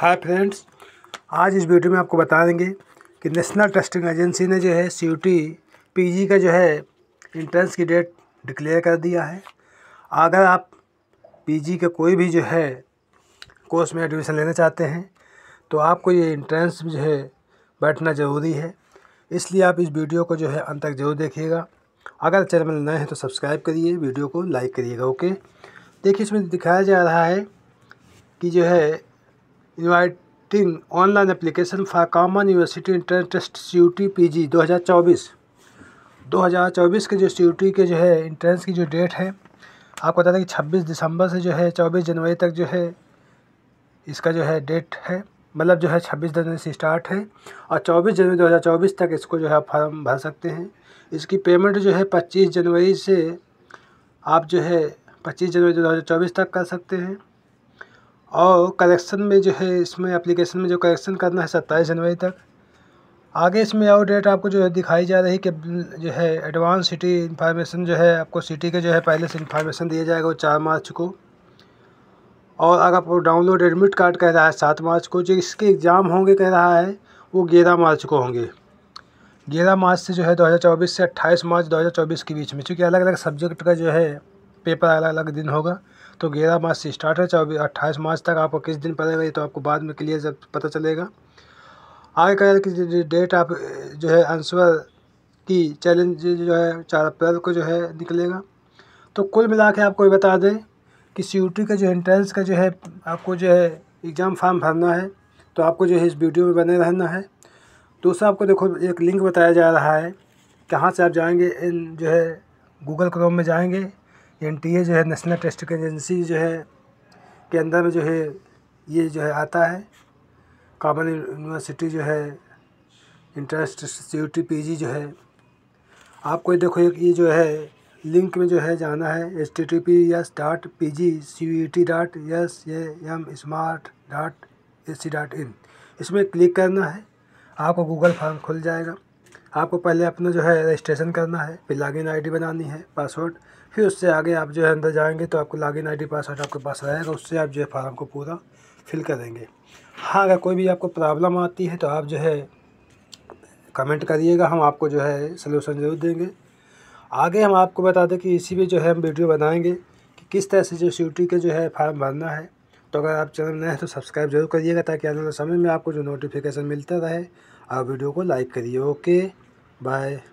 hi friends आज इस video में आपको बता देंगे कि नेशनल टेस्टिंग एजेंसी ने जो है सी पीजी का जो है इंट्रेंस की डेट डिक्लेयर कर दिया है अगर आप पीजी का कोई भी जो है कोर्स में एडमिशन लेना चाहते हैं तो आपको ये इंट्रेंस जो है बैठना ज़रूरी है इसलिए आप इस वीडियो को जो है अंत तक जरूर देखिएगा अगर चैनल नए हैं तो सब्सक्राइब करिए वीडियो को लाइक करिएगा ओके देखिए इसमें दिखाया जा रहा है कि जो है inviting online application for common university entrance test C U T P G दो हज़ार चौबीस दो हज़ार चौबीस के जो सी यू टी के जो है इंट्रेंस की जो डेट है आपको बता दें कि छब्बीस दिसंबर से जो है चौबीस जनवरी तक जो है इसका जो है डेट है मतलब जो है छब्बीस जनवरी से स्टार्ट है और चौबीस जनवरी दो हज़ार चौबीस तक इसको जो है आप फॉर्म भर सकते हैं इसकी पेमेंट जो है पच्चीस जनवरी से आप जो है पच्चीस जनवरी दो हज़ार चौबीस तक कर सकते हैं और कलेक्शन में जो है इसमें एप्लीकेशन में जो कलेक्शन करना है सत्ताईस जनवरी तक आगे इसमें और डेट आपको जो है दिखाई जा रही है कि जो है एडवांस सिटी इन्फॉर्मेशन जो है आपको सिटी के जो है पहले से इन्फॉर्मेशन दिया जाएगा वो चार मार्च को और अगर आपको डाउनलोड एडमिट कार्ड कह रहा है सात मार्च को जो इसके एग्ज़ाम होंगे कह रहा है वो ग्यारह मार्च को होंगे ग्यारह मार्च से जो है दो से अट्ठाईस मार्च दो के बीच में चूँकि अलग अलग सब्जेक्ट का जो है पेपर अलग अलग दिन होगा तो ग्यारह मार्च से स्टार्ट है चौबीस अट्ठाईस मार्च तक आपको किस दिन पड़ेगा ये तो आपको बाद में क्लियर जब पता चलेगा आगे कल की डेट आप जो है आंसर की चैलेंज जो है चार अप्रैल को जो है निकलेगा तो कुल मिला के आपको ये बता दें कि सी का जो एंट्रेंस का जो है आपको जो है एग्ज़ाम फॉर्म भरना है तो आपको जो है इस वीडियो में बने रहना है दूसरा आपको देखो एक लिंक बताया जा रहा है कहाँ से आप जाएंगे इन जो है गूगल क्रोम में जाएंगे एन टी ए जो है नेशनल टेस्टिंग एजेंसी जो है के अंदर में जो है ये जो है आता है कॉमन यूनिवर्सिटी जो है entrance C T P G जो है आपको देखो एक ये जो है लिंक में जो है जाना है H T T P S dot P G C U T dot S A M smart dot A C dot in इसमें क्लिक करना है आपको गूगल फॉर्म खुल जाएगा आपको पहले अपना जो है रजिस्ट्रेशन करना है फिर लॉगिन आईडी बनानी है पासवर्ड फिर उससे आगे आप जो है अंदर जाएंगे तो आपको लॉगिन आईडी पासवर्ड आपके पास रहेगा उससे आप जो है फॉर्म को पूरा फिल करेंगे हाँ अगर कोई भी आपको प्रॉब्लम आती है तो आप जो है कमेंट करिएगा हम आपको जो है सलूशन ज़रूर देंगे आगे हम आपको बता दें कि इसी भी जो है हम वीडियो बनाएंगे कि किस तरह से जो सी के जो है फार्म भरना है तो अगर आप चैनल नए हैं तो सब्सक्राइब जरूर करिएगा ताकि आने वाले समय में आपको जो नोटिफिकेशन मिलता रहे आप वीडियो को लाइक करिए ओके बाय